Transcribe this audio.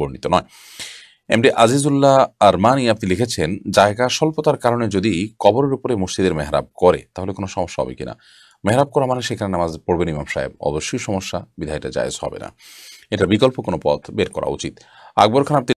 বর্ণিত নয় MD Azizullah Armani আপনি লিখেছেন জায়গা স্বল্পতার কারণে যদি কবরের উপরে মসজিদের মেহরাব করে তাহলে কোনো সমস্যা হবে কিনা মেহরাব করা মানে সেখানে নামাজ পড়বেন ইমাম সাহেব অবশ্যই সমস্যা বিধায়টা জায়জ হবে না এটা বিকল্প কোনো পথ বের করা উচিত আকবর খান আপনি